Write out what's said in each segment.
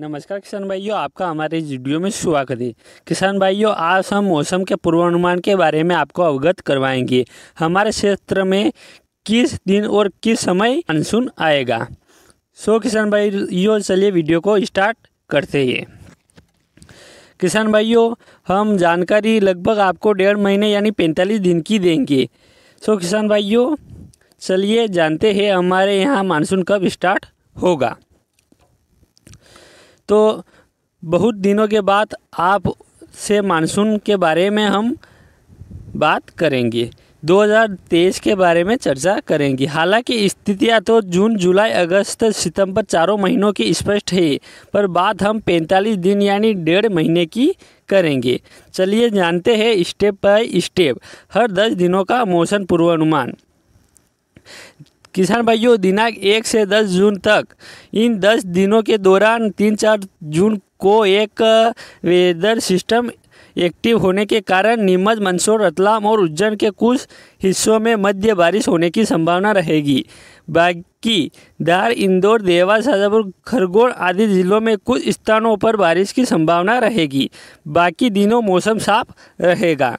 नमस्कार किसान भाइयों आपका हमारे इस वीडियो में स्वागत है किसान भाइयों आज हम मौसम के पूर्वानुमान के बारे में आपको अवगत करवाएंगे हमारे क्षेत्र में किस दिन और किस समय मानसून आएगा सो किसान भाइयों चलिए वीडियो को स्टार्ट करते हैं किसान भाइयों हम जानकारी लगभग आपको डेढ़ महीने यानी पैंतालीस दिन की देंगे सो किसान भाइयों चलिए जानते हैं हमारे यहाँ मानसून कब स्टार्ट होगा तो बहुत दिनों के बाद आप से मानसून के बारे में हम बात करेंगे 2023 के बारे में चर्चा करेंगे हालांकि स्थितियां तो जून जुलाई अगस्त सितंबर चारों महीनों की स्पष्ट है पर बात हम 45 दिन यानी डेढ़ महीने की करेंगे चलिए जानते हैं स्टेप बाय स्टेप हर 10 दिनों का मौसम पूर्वानुमान किसान भाइयों दिनांक एक से दस जून तक इन दस दिनों के दौरान तीन चार जून को एक वेदर सिस्टम एक्टिव होने के कारण नीमच मंदसौर रतलाम और उज्जैन के कुछ हिस्सों में मध्य बारिश होने की संभावना रहेगी बाकी धार इंदौर देवास शाजापुर खरगोन आदि जिलों में कुछ स्थानों पर बारिश की संभावना रहेगी बाकी दिनों मौसम साफ रहेगा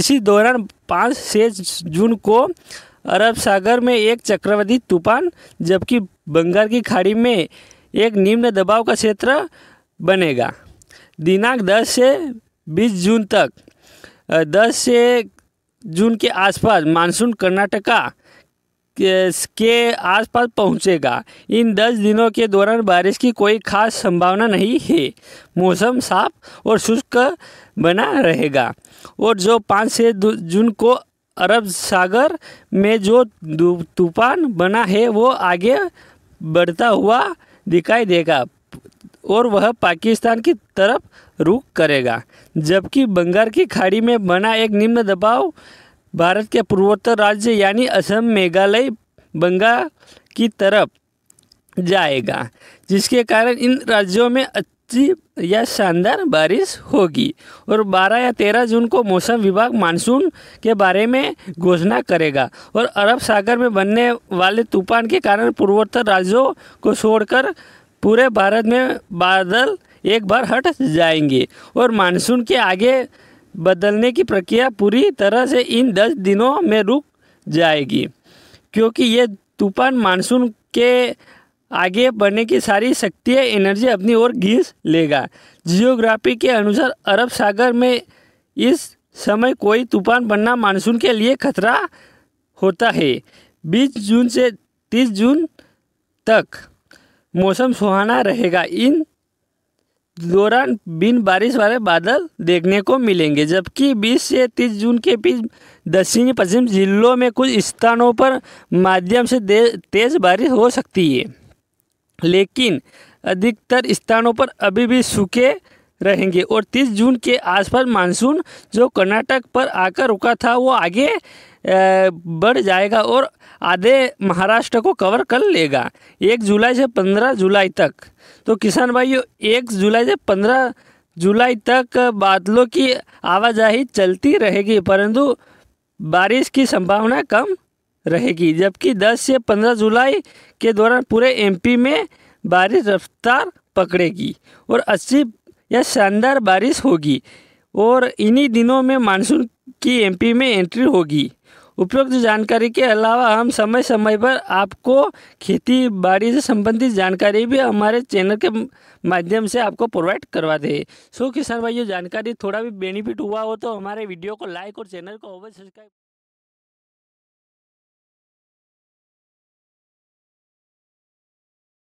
इसी दौरान पाँच से जून को अरब सागर में एक चक्रवाती तूफान जबकि बंगाल की खाड़ी में एक निम्न दबाव का क्षेत्र बनेगा दिनांक 10 से 20 जून तक 10 से जून के आसपास मानसून कर्नाटका के आसपास पहुंचेगा इन दस दिनों के दौरान बारिश की कोई खास संभावना नहीं है मौसम साफ और शुष्क बना रहेगा और जो पाँच से जून को अरब सागर में जो तूफान बना है वो आगे बढ़ता हुआ दिखाई देगा और वह पाकिस्तान की तरफ रुख करेगा जबकि बंगाल की खाड़ी में बना एक निम्न दबाव भारत के पूर्वोत्तर राज्य यानी असम मेघालय बंगाल की तरफ जाएगा जिसके कारण इन राज्यों में अच्छी या शानदार बारिश होगी और 12 या 13 जून को मौसम विभाग मानसून के बारे में घोषणा करेगा और अरब सागर में बनने वाले तूफान के कारण पूर्वोत्तर राज्यों को छोड़कर पूरे भारत में बादल एक बार हट जाएंगे और मानसून के आगे बदलने की प्रक्रिया पूरी तरह से इन दस दिनों में रुक जाएगी क्योंकि ये तूफान मानसून के आगे बढ़ने की सारी शक्ति एनर्जी अपनी ओर घीस लेगा जियोग्राफी के अनुसार अरब सागर में इस समय कोई तूफान बनना मानसून के लिए खतरा होता है बीस जून से तीस जून तक मौसम सुहाना रहेगा इन दौरान बिन बारिश वाले बादल देखने को मिलेंगे जबकि 20 से 30 जून के बीच दक्षिणी पश्चिम जिलों में कुछ स्थानों पर माध्यम से तेज़ बारिश हो सकती है लेकिन अधिकतर स्थानों पर अभी भी सूखे रहेंगे और 30 जून के आसपास मानसून जो कर्नाटक पर आकर रुका था वो आगे बढ़ जाएगा और आधे महाराष्ट्र को कवर कर लेगा एक जुलाई से पंद्रह जुलाई तक तो किसान भाइयों एक जुलाई से पंद्रह जुलाई तक बादलों की आवाजाही चलती रहेगी परंतु बारिश की संभावना कम रहेगी जबकि 10 से 15 जुलाई के दौरान पूरे एमपी में बारिश रफ्तार पकड़ेगी और अच्छी या शानदार बारिश होगी और इन्हीं दिनों में मानसून की एमपी में एंट्री होगी उपयुक्त जानकारी के अलावा हम समय समय पर आपको खेती बाड़ी से संबंधित जानकारी भी हमारे चैनल के माध्यम से आपको प्रोवाइड करवा दे सो किसान भाइयों जानकारी थोड़ा भी बेनिफिट हुआ हो तो हमारे वीडियो को लाइक और चैनल को अवश्य सब्सक्राइब